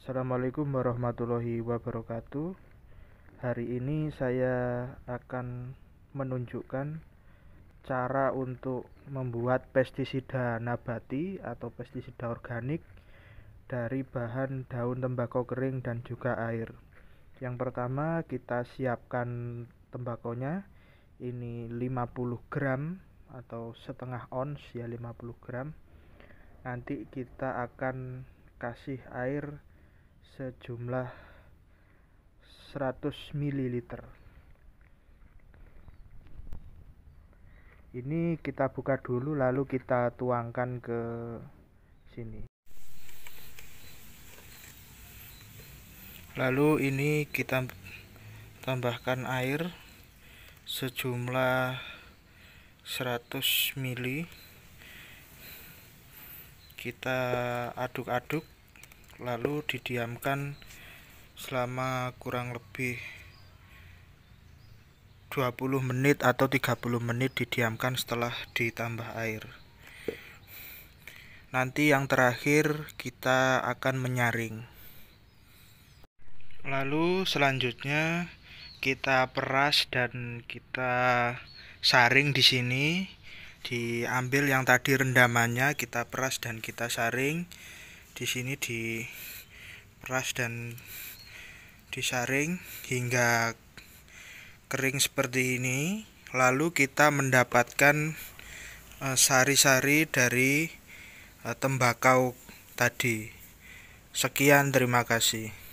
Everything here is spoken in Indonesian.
Assalamualaikum warahmatullahi wabarakatuh. Hari ini saya akan menunjukkan cara untuk membuat pestisida nabati atau pestisida organik dari bahan daun tembakau kering dan juga air. Yang pertama, kita siapkan tembakonya. Ini 50 gram atau setengah ons ya 50 gram. Nanti kita akan kasih air sejumlah 100 ml. Ini kita buka dulu lalu kita tuangkan ke sini. Lalu ini kita tambahkan air sejumlah 100 ml. Kita aduk-aduk lalu didiamkan selama kurang lebih 20 menit atau 30 menit didiamkan setelah ditambah air. Nanti yang terakhir kita akan menyaring. Lalu selanjutnya kita peras dan kita saring di sini. Diambil yang tadi rendamannya kita peras dan kita saring di sini di diperas dan disaring hingga kering seperti ini lalu kita mendapatkan eh, sari-sari uh, dari uh, tembakau tadi sekian terima kasih